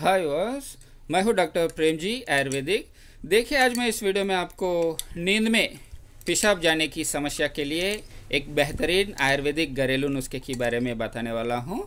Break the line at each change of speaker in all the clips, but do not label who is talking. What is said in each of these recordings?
हाय verse मैं हूं doctor प्रेम जी आयुर्वेदिक देखिए आज मैं इस वीडियो में आपको नींद में पेशाब जाने की समस्या के लिए एक बेहतरीन आयुर्वेदिक घरेलू नुस्खे के बारे में बताने वाला हूं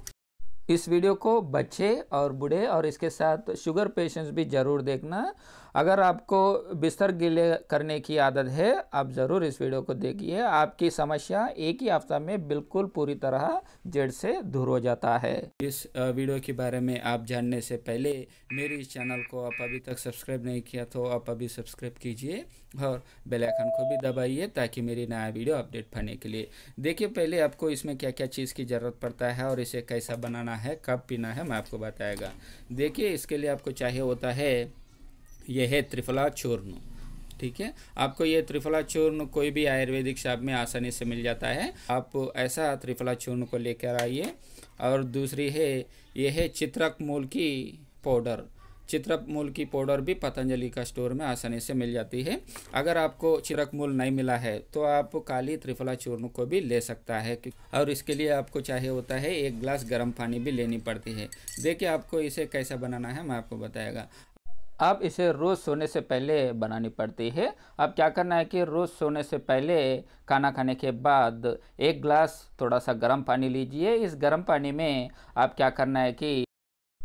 इस वीडियो को बच्चे और बूढ़े और इसके साथ शुगर पेशेंट्स भी ज़रूर देखना अगर आपको बिस्तर गीले करने की आदत है आप ज़रूर इस वीडियो को देखिए आपकी समस्या एक ही हफ्ता में बिल्कुल पूरी तरह जड़ से दूर हो जाता है इस वीडियो के बारे में आप जानने से पहले मेरे इस चैनल को आप अभी तक सब्सक्राइब नहीं किया तो आप अभी सब्सक्राइब कीजिए और बेलाइकन को भी दबाइए ताकि मेरी नया वीडियो अपडेट पाने के लिए देखिए पहले आपको इसमें क्या क्या चीज़ की ज़रूरत पड़ता है और इसे कैसा बनाना है कब पीना है मैं आपको बताएगा देखिए इसके लिए आपको चाहिए होता है यह है त्रिफला चूर्ण ठीक है आपको ये त्रिफला चूर्ण कोई भी आयुर्वेदिक शाप में आसानी से मिल जाता है आप ऐसा त्रिफला चूर्ण को लेकर आइए और दूसरी है यह है चित्रक मूल की पाउडर चित्रकमूल की पाउडर भी पतंजलि का स्टोर में आसानी से मिल जाती है अगर आपको चित्रकमूल नहीं मिला है तो आप काली त्रिफला चूर्ण को भी ले सकता है और इसके लिए आपको चाहिए होता है एक गिलास गर्म पानी भी लेनी पड़ती है देखिए आपको इसे कैसा बनाना है मैं आपको बताएगा आप इसे रोज़ सोने से पहले बनानी पड़ती है अब क्या करना है कि रोज़ सोने से पहले खाना खाने के बाद एक गिलास थोड़ा सा गर्म पानी लीजिए इस गर्म पानी में आप क्या करना है कि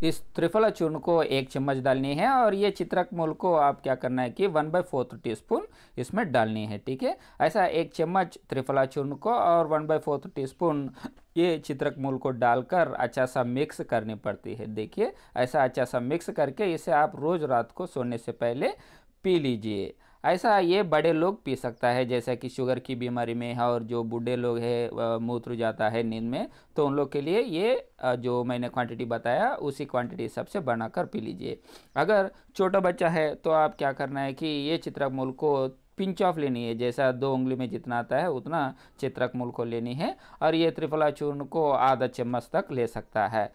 इस त्रिफला चूर्ण को एक चम्मच डालनी है और ये चित्रक मूल को आप क्या करना है कि one by fourth teaspoon इसमें डालनी है ठीक है ऐसा एक चम्मच त्रिफला चूर्ण को और one by fourth teaspoon ये चित्रक मूल को डालकर अच्छा सा मिक्स करनी पड़ती है देखिए ऐसा अच्छा सा मिक्स करके इसे आप रोज़ रात को सोने से पहले पी लीजिए ऐसा ये बड़े लोग पी सकता है जैसा कि शुगर की बीमारी में है और जो बूढ़े लोग है मूत्र जाता है नींद में तो उन लोग के लिए ये जो मैंने क्वांटिटी बताया उसी क्वांटिटी हिसाब से बनाकर पी लीजिए अगर छोटा बच्चा है तो आप क्या करना है कि ये चित्रक मूल को पिंच ऑफ लेनी है जैसा दो उंगली में जितना आता है उतना चित्रक मूल को लेनी है और ये त्रिफला चूर्ण को आधा चम्मच तक ले सकता है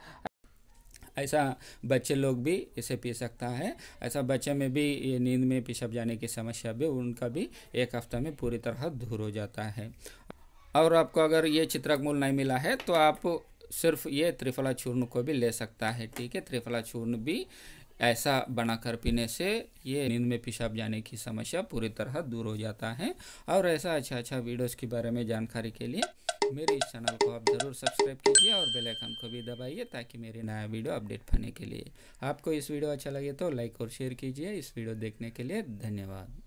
ऐसा बच्चे लोग भी इसे पी सकता है ऐसा बच्चे में भी ये नींद में पेशाब जाने की समस्या भी उनका भी एक हफ्ता में पूरी तरह दूर हो जाता है और आपको अगर ये चित्रक मूल नहीं मिला है तो आप सिर्फ ये त्रिफला चूर्ण को भी ले सकता है ठीक है त्रिफला चूर्ण भी ऐसा बनाकर पीने से ये नींद में पेशाब जाने की समस्या पूरी तरह दूर हो जाता है और ऐसा अच्छा अच्छा वीडियोस के बारे में जानकारी के लिए मेरे इस चैनल को आप ज़रूर सब्सक्राइब कीजिए और बेल आइकन को भी दबाइए ताकि मेरे नया वीडियो अपडेट पाने के लिए आपको इस वीडियो अच्छा लगे तो लाइक और शेयर कीजिए इस वीडियो देखने के लिए धन्यवाद